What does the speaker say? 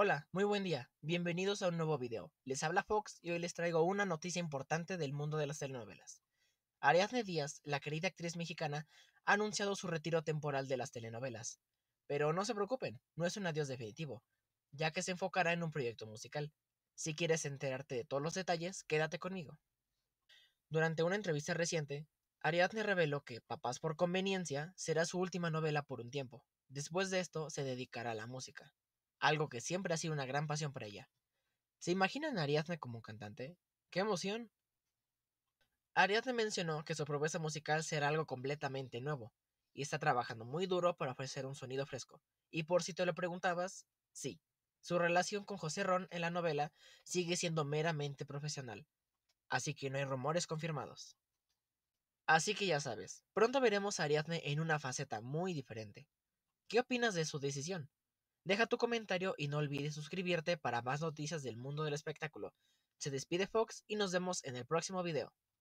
Hola, muy buen día, bienvenidos a un nuevo video. Les habla Fox y hoy les traigo una noticia importante del mundo de las telenovelas. Ariadne Díaz, la querida actriz mexicana, ha anunciado su retiro temporal de las telenovelas. Pero no se preocupen, no es un adiós definitivo, ya que se enfocará en un proyecto musical. Si quieres enterarte de todos los detalles, quédate conmigo. Durante una entrevista reciente, Ariadne reveló que Papás por Conveniencia será su última novela por un tiempo. Después de esto se dedicará a la música algo que siempre ha sido una gran pasión para ella. ¿Se imaginan a Ariadne como cantante? ¡Qué emoción! Ariadne mencionó que su propuesta musical será algo completamente nuevo, y está trabajando muy duro para ofrecer un sonido fresco. Y por si te lo preguntabas, sí, su relación con José Ron en la novela sigue siendo meramente profesional, así que no hay rumores confirmados. Así que ya sabes, pronto veremos a Ariadne en una faceta muy diferente. ¿Qué opinas de su decisión? Deja tu comentario y no olvides suscribirte para más noticias del mundo del espectáculo. Se despide Fox y nos vemos en el próximo video.